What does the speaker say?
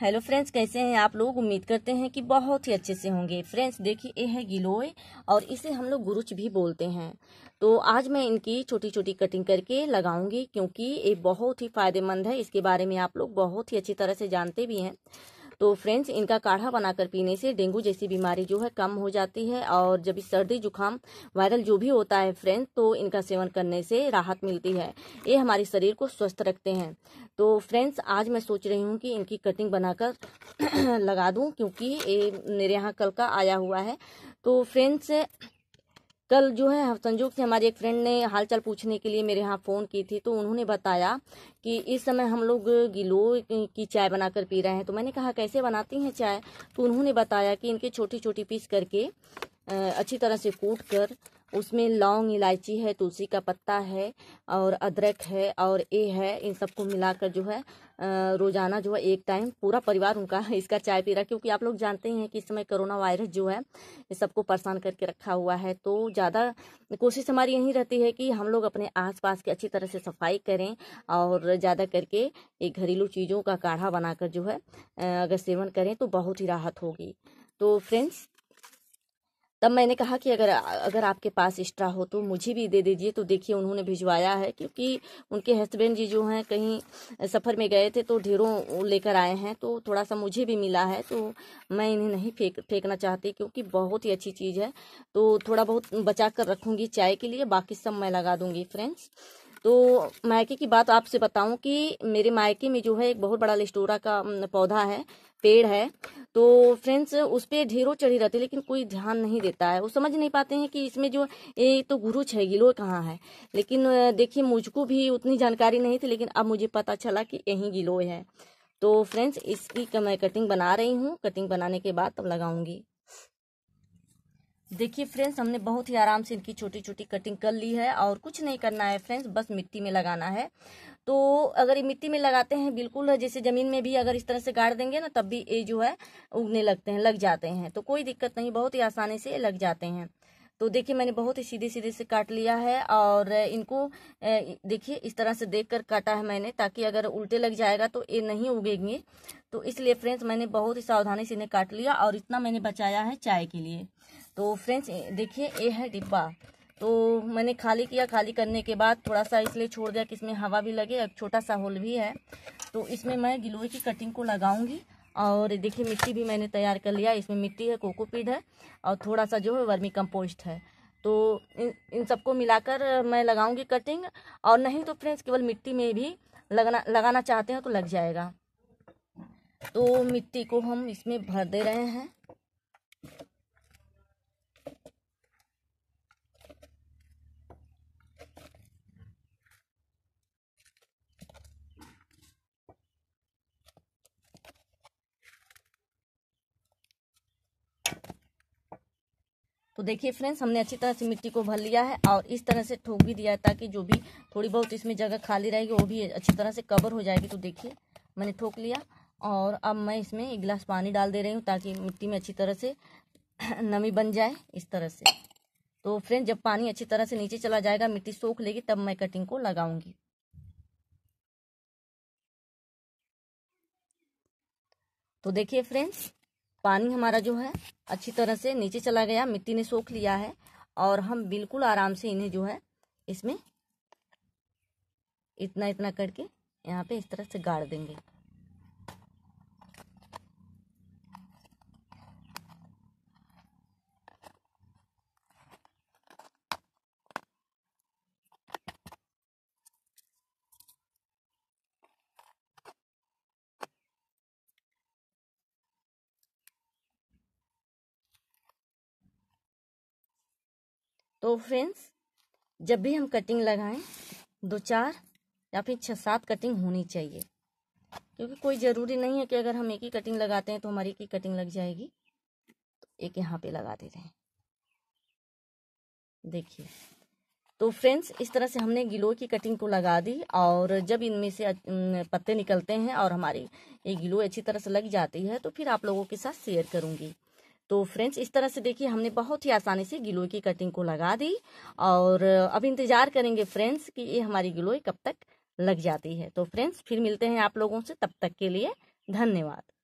hello friends कैसे हैं आप लोग उम्मीद करते हैं कि बहुत ही अच्छे से होंगे फ्रेंड्स देखिए ये है गिलोय और इसे हम लोग गुरुच भी बोलते हैं तो आज मैं इनकी छोटी छोटी कटिंग करके लगाऊंगी क्योंकि ये बहुत ही फायदेमंद है इसके बारे में आप लोग बहुत ही अच्छी तरह से जानते भी हैं तो फ्रेंड्स इनका काढ़ा बनाकर पीने से डेंगू जैसी बीमारी जो है कम हो जाती है और जब सर्दी जुकाम वायरल जो भी होता है फ्रेंड्स तो इनका सेवन करने से राहत मिलती है ये हमारे शरीर को स्वस्थ रखते हैं तो फ्रेंड्स आज मैं सोच रही हूँ कि इनकी कटिंग बनाकर लगा दूँ क्योंकि ये मेरे यहाँ कल का आया हुआ है तो फ्रेंड्स कल जो है संजोग से हमारे एक फ्रेंड ने हालचाल पूछने के लिए मेरे यहाँ फ़ोन की थी तो उन्होंने बताया कि इस समय हम लोग गिलो की चाय बनाकर पी रहे हैं तो मैंने कहा कैसे बनाती हैं चाय तो उन्होंने बताया कि इनके छोटी छोटी पीस करके अच्छी तरह से कूट कर उसमें लौंग इलायची है तुलसी का पत्ता है और अदरक है और ए है इन सबको मिलाकर जो है रोज़ाना जो है एक टाइम पूरा परिवार उनका इसका चाय पी रहा है क्योंकि आप लोग जानते ही हैं कि इस समय कोरोना वायरस जो है सबको परेशान करके रखा हुआ है तो ज़्यादा कोशिश हमारी यही रहती है कि हम लोग अपने आस की अच्छी तरह से सफाई करें और ज़्यादा करके ये घरेलू चीज़ों का काढ़ा बनाकर जो है अगर सेवन करें तो बहुत ही राहत होगी तो फ्रेंड्स तब मैंने कहा कि अगर अगर आपके पास एक्स्ट्रा हो तो मुझे भी दे दीजिए तो देखिए उन्होंने भिजवाया है क्योंकि उनके हस्बैंड जी जो हैं कहीं सफ़र में गए थे तो ढेरों लेकर आए हैं तो थोड़ा सा मुझे भी मिला है तो मैं इन्हें नहीं फेंक फेंकना चाहती क्योंकि बहुत ही अच्छी चीज़ है तो थोड़ा बहुत बचा कर रखूँगी चाय के लिए बाकी सब मैं लगा दूँगी फ्रेंड्स तो मायके की बात आपसे बताऊं कि मेरे मायके में जो है एक बहुत बड़ा लिस्टोरा का पौधा है पेड़ है तो फ्रेंड्स उस पर ढेरों चढ़ी रहती है लेकिन कोई ध्यान नहीं देता है वो समझ नहीं पाते हैं कि इसमें जो ये तो गुरु है गिलोय कहाँ है लेकिन देखिए मुझको भी उतनी जानकारी नहीं थी लेकिन अब मुझे पता चला कि यही गिलोय है तो फ्रेंड्स इसकी मैं कटिंग बना रही हूँ कटिंग बनाने के बाद तब लगाऊंगी देखिए फ्रेंड्स हमने बहुत ही आराम से इनकी छोटी छोटी कटिंग कर ली है और कुछ नहीं करना है फ्रेंड्स बस मिट्टी में लगाना है तो अगर ये मिट्टी में लगाते हैं बिल्कुल जैसे ज़मीन में भी अगर इस तरह से गाड़ देंगे ना तब भी ये जो है उगने लगते हैं लग जाते हैं तो कोई दिक्कत नहीं बहुत ही आसानी से लग जाते हैं तो देखिए मैंने बहुत ही सीधे सीधे से काट लिया है और इनको देखिए इस तरह से देख कर काटा है मैंने ताकि अगर उल्टे लग जाएगा तो ये नहीं उगेंगे तो इसलिए फ्रेंड्स मैंने बहुत ही सावधानी से इन्हें काट लिया और इतना मैंने बचाया है चाय के लिए तो फ्रेंड्स देखिए ये है डिब्बा तो मैंने खाली किया खाली करने के बाद थोड़ा सा इसलिए छोड़ दिया कि इसमें हवा भी लगे एक छोटा सा होल भी है तो इसमें मैं गिलोई की कटिंग को लगाऊंगी और देखिए मिट्टी भी मैंने तैयार कर लिया इसमें मिट्टी है कोकोपीड है और थोड़ा सा जो है वर्मी कंपोस्ट है तो इन इन सबको मिलाकर मैं लगाऊंगी कटिंग और नहीं तो फ्रेंड्स केवल मिट्टी में भी लगना लगाना चाहते हैं तो लग जाएगा तो मिट्टी को हम इसमें भर दे रहे हैं तो देखिए फ्रेंड्स हमने अच्छी तरह से मिट्टी को भर लिया है और इस तरह से ठोक भी दिया है ताकि जो भी थोड़ी बहुत इसमें जगह खाली रहेगी वो भी अच्छी तरह से कवर हो जाएगी तो देखिए मैंने ठोक लिया और अब मैं इसमें एक गिलास पानी डाल दे रही हूँ ताकि मिट्टी में अच्छी तरह से नमी बन जाए इस तरह से तो फ्रेंड जब पानी अच्छी तरह से नीचे चला जाएगा मिट्टी सोख लेगी तब मैं कटिंग को लगाऊंगी तो देखिए फ्रेंड्स पानी हमारा जो है अच्छी तरह से नीचे चला गया मिट्टी ने सोख लिया है और हम बिल्कुल आराम से इन्हें जो है इसमें इतना इतना करके यहाँ पे इस तरह से गाड़ देंगे तो फ्रेंड्स जब भी हम कटिंग लगाएं दो चार या फिर छः सात कटिंग होनी चाहिए क्योंकि कोई ज़रूरी नहीं है कि अगर हम एक ही कटिंग लगाते हैं तो हमारी एक ही कटिंग लग जाएगी तो एक यहाँ पे लगा देते हैं देखिए तो फ्रेंड्स इस तरह से हमने गिलोय की कटिंग को लगा दी और जब इनमें से पत्ते निकलते हैं और हमारी ये गिलोय अच्छी तरह से लग जाती है तो फिर आप लोगों के साथ शेयर करूँगी तो फ्रेंड्स इस तरह से देखिए हमने बहुत ही आसानी से गिलोय की कटिंग को लगा दी और अब इंतजार करेंगे फ्रेंड्स कि ये हमारी गिलोय कब तक लग जाती है तो फ्रेंड्स फिर मिलते हैं आप लोगों से तब तक के लिए धन्यवाद